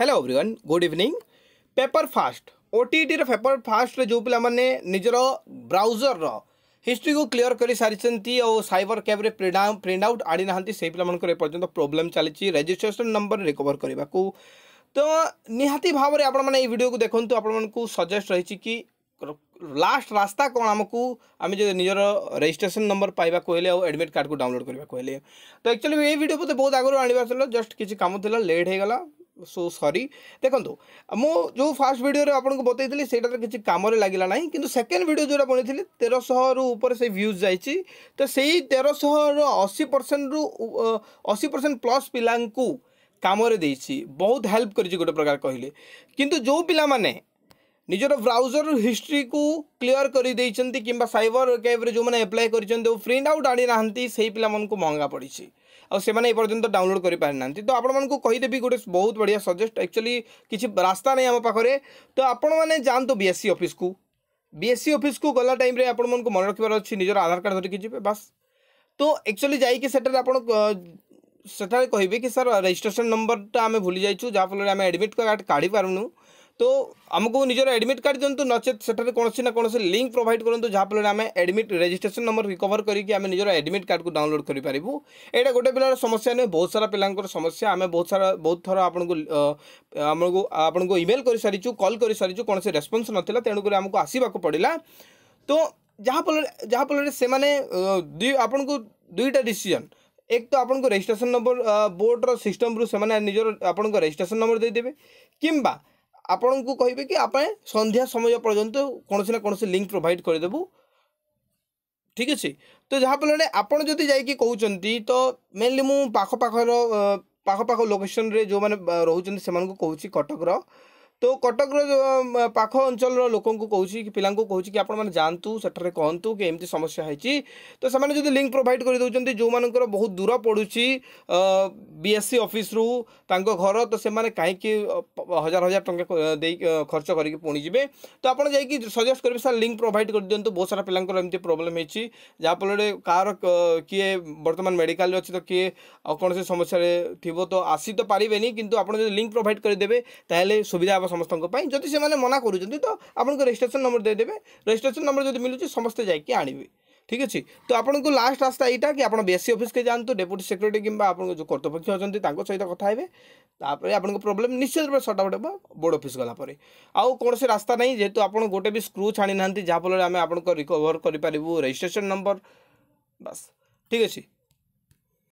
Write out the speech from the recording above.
hello everyone good evening paper first ଓଟିଇଟିର paper ଫାଷ୍ଟରେ ଯେଉଁ ପିଲାମାନେ ନିଜର ବ୍ରାଉଜର୍ର ହିଷ୍ଟ୍ରିକୁ କ୍ଲିୟର୍ କରିସାରିଛନ୍ତି ଆଉ ସାଇବର କ୍ୟାବ୍ରେ ପ୍ରିଣ୍ଟ ଆଉଟ୍ ଆଣିନାହାନ୍ତି ସେହି ପିଲାମାନଙ୍କର ଏପର୍ଯ୍ୟନ୍ତ ପ୍ରୋବ୍ଲେମ୍ ଚାଲିଛି ରେଜିଷ୍ଟ୍ରେସନ୍ ନମ୍ବର ରିକଭର୍ କରିବାକୁ ତ ନିହାତି ଭାବରେ ଆପଣମାନେ ଏଇ ଭିଡ଼ିଓକୁ ଦେଖନ୍ତୁ ଆପଣମାନଙ୍କୁ ସଜେଷ୍ଟ ରହିଛି କି ଲାଷ୍ଟ ରାସ୍ତା କ'ଣ ଆମକୁ ଆମେ ଯଦି ନିଜର ରେଜିଷ୍ଟ୍ରେସନ୍ ନମ୍ବର ପାଇବାକୁ ହେଲେ ଆଉ ଆଡ଼ମିଟ୍ କାର୍ଡ଼କୁ ଡାଉନଲୋଡ଼ କରିବାକୁ ହେଲେ ତ ଆକ୍ଚୁଆଲି ଏଇ ଭିଡ଼ିଓ ମୋତେ ବହୁତ ଆଗରୁ ଆଣିବାର ଥିଲା ଜଷ୍ଟ କିଛି କାମ ଥିଲା ଲେଟ୍ ହେଇଗଲା सो सरी देखो मु जो फास्ट भिडियो आपको बतेली सहीटा किसी कम लगेगा ना कि सेकेंड भिड जो बनी तेरह रूपर से भ्यूज जा तो से तेरह अशी परसेंट रु अशी परसेंट प्लस पिला कमरे बहुत हेल्प कर गोटे प्रकार कहले कि जो पिला निजर ब्राउजर हिस्ट्री को क्लीयर कर देवा सैबर कैब्रे जो मैंने एप्लाय कर प्रिंट आउट आनी ना से ही महंगा पड़ी आपर्तंत डाउनलोड कर पारि तो आपको गोटे बहुत बढ़िया सजेस्ट एक्चुअली किसी रास्ता नहीं आम पाखे तो आपण मैंने जातु बीएससी अफिस् बीएससी अफिस् गला टाइम आपको मन रखार अच्छे निजर आधार कार्ड धरिकी जी बास तो एक्चुअली जाटे आप सेठे कहे कि सर रेजिट्रेसन नंबरटा आम भूली जाइ जहाँफल आम एडमिट कार्ड काढ़ी पार्नुँ তো ଆମକୁ ନିଜର ଆଡ଼ମିଟ୍ କାର୍ଡ଼ ଦିଅନ୍ତୁ ନଚେତ୍ ସେଠାରେ କୌଣସି ନା କୌଣସି ଲିଙ୍କ୍ ପ୍ରୋଭାଇଡ଼ କରନ୍ତୁ ଯାହାଫଳରେ ଆମେ ଆଡ଼ମିଟ୍ ରେଜିଷ୍ଟ୍ରେସନ୍ ନମ୍ବର ରିକଭର କରିକି ଆମେ ନିଜର ଆଡ଼ମିଟ୍ କାର୍ଡ଼କୁ ଡାଉନଲୋଡ଼ କରିପାରିବୁ ଏଇଟା ଗୋଟେ ପିଲାର ସମସ୍ୟା ନୁହେଁ ବହୁତ ସାରା ପିଲାଙ୍କର ସମସ୍ୟା ଆମେ ବହୁତ ସାରା ବହୁତ ଥର ଆପଣଙ୍କୁ ଆମକୁ ଆପଣଙ୍କୁ ଇମେଲ୍ କରିସାରିଛୁ କଲ୍ କରିସାରିଛୁ କୌଣସି ରେସ୍ପନ୍ସ ନଥିଲା ତେଣୁକରି ଆମକୁ ଆସିବାକୁ ପଡ଼ିଲା ତ ଯାହାଫଳରେ ଯାହାଫଳରେ ସେମାନେ ଦୁଇ ଆପଣଙ୍କୁ ଦୁଇଟା ଡିସିଜନ୍ एक तो आपको रेजिस्ट्रेसन नंबर बोर्डर सिस्टम रु से निजर आपको रेजिस्ट्रेसन नंबर देदेवे किंवा ଆପଣଙ୍କୁ କହିବେ କି ଆମେ ସନ୍ଧ୍ୟା ସମୟ ପର୍ଯ୍ୟନ୍ତ କୌଣସି ନା କୌଣସି ଲିଙ୍କ୍ ପ୍ରୋଭାଇଡ଼ କରିଦେବୁ ଠିକ୍ ଅଛି ତ ଯାହାଫଳରେ ଆପଣ ଯଦି ଯାଇକି କହୁଛନ୍ତି ତ ମେନଲି ମୁଁ ପାଖ ପାଖର ପାଖ ପାଖ ଲୋକେସନ୍ରେ ଯେଉଁମାନେ ରହୁଛନ୍ତି ସେମାନଙ୍କୁ କହୁଛି କଟକର तो कटक रख अंचल लोक कह पा कह जातु से सेठार कहतु कि एमती समस्या होती तो से लिंक प्रोभाइड कर दूसरी जो मान बहुत दूर पड़ू बी एस सी अफिश्रु घर तो से कहीं हजार हजार टाइम खर्च करके पुणी जी तो आप जाकि सजेस्ट करेंगे सर लिंक प्रोभाइड कर दिखाँ बहुत सारा पिला प्रोब्लेम जहाँ फल किए बर्तमान मेडिका अच्छे तो किए कौन से समस्या थी तो आसी तो पारे नहीं कि आप लिंक प्रोभाइड करदे सुविधा ସମସ୍ତଙ୍କ ପାଇଁ ଯଦି ସେମାନେ ମନା କରୁଛନ୍ତି ତ ଆପଣଙ୍କୁ ରେଜିଷ୍ଟ୍ରେସନ୍ ନମ୍ବର ଦେଇଦେବେ ରେଜିଷ୍ଟ୍ରେସନ୍ ନମ୍ବର ଯଦି ମିଳୁଛି ସମସ୍ତେ ଯାଇକି ଆଣିବେ ଠିକ୍ ଅଛି ତ ଆପଣଙ୍କୁ ଲାଷ୍ଟ ରାସ୍ତା ଏଇଟା କି ଆପଣ ବି ଅଫିସ୍କେ ଯାଆନ୍ତୁ ଡେପୁଟି ସେକ୍ରେଟାରୀ କିମ୍ବା ଆପଣଙ୍କ ଯେଉଁ କର୍ତ୍ତୃପକ୍ଷ ଅଛନ୍ତି ତାଙ୍କ ସହିତ କଥା ହେବେ ତାପରେ ଆପଣଙ୍କ ପ୍ରୋବ୍ଲେମ୍ ନିଶ୍ଚିତ ରୂପେ ସର୍ଟ ହେବ ବୋର୍ଡ଼ ଅଫିସ୍ ଗଲା ପରେ ଆଉ କୌଣସି ରାସ୍ତା ନାହିଁ ଯେହେତୁ ଆପଣ ଗୋଟେ ବି ସ୍କ୍ରୁ ଛାଣି ଯାହାଫଳରେ ଆମେ ଆପଣଙ୍କ ରିକଭର କରିପାରିବୁ ରେଜିଷ୍ଟ୍ରେସନ୍ ନମ୍ବର ବାସ୍ ଠିକ୍ ଅଛି